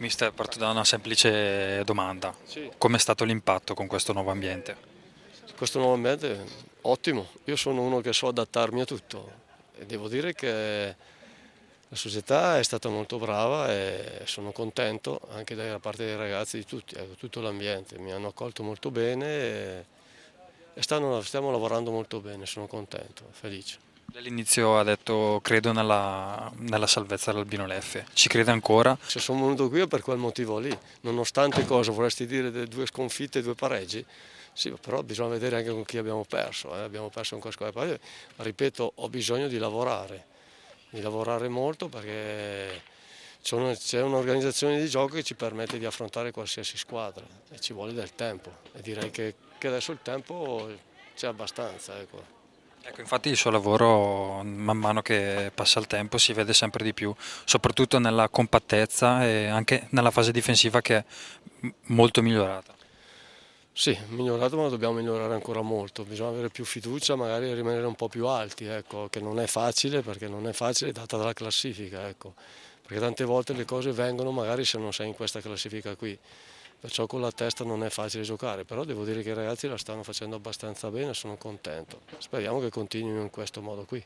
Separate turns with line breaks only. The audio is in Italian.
Mister, parto da una semplice domanda. Sì. Com'è stato l'impatto con questo nuovo ambiente?
Questo nuovo ambiente ottimo. Io sono uno che so adattarmi a tutto e devo dire che la società è stata molto brava e sono contento anche da parte dei ragazzi di tutti, di eh, tutto l'ambiente. Mi hanno accolto molto bene e, stanno, stiamo lavorando molto bene, sono contento,
felice. All'inizio ha detto credo nella, nella salvezza dell'Albino Leffe, ci crede ancora?
Se sono venuto qui è per quel motivo lì, nonostante cosa vorresti dire delle due sconfitte e due pareggi, sì, però bisogna vedere anche con chi abbiamo perso, eh. abbiamo perso con Cascola Paglia, ripeto ho bisogno di lavorare, di lavorare molto perché c'è un'organizzazione di gioco che ci permette di affrontare qualsiasi squadra e ci vuole del tempo e direi che, che adesso il tempo c'è abbastanza. Ecco. Ecco,
infatti il suo lavoro man mano che passa il tempo si vede sempre di più, soprattutto nella compattezza e anche nella fase difensiva che è molto migliorata.
Sì, migliorato ma dobbiamo migliorare ancora molto, bisogna avere più fiducia, magari rimanere un po' più alti, ecco, che non è facile perché non è facile data dalla classifica, ecco. perché tante volte le cose vengono magari se non sei in questa classifica qui perciò con la testa non è facile giocare, però devo dire che i ragazzi la stanno facendo abbastanza bene, sono contento. Speriamo che continuino in questo modo qui.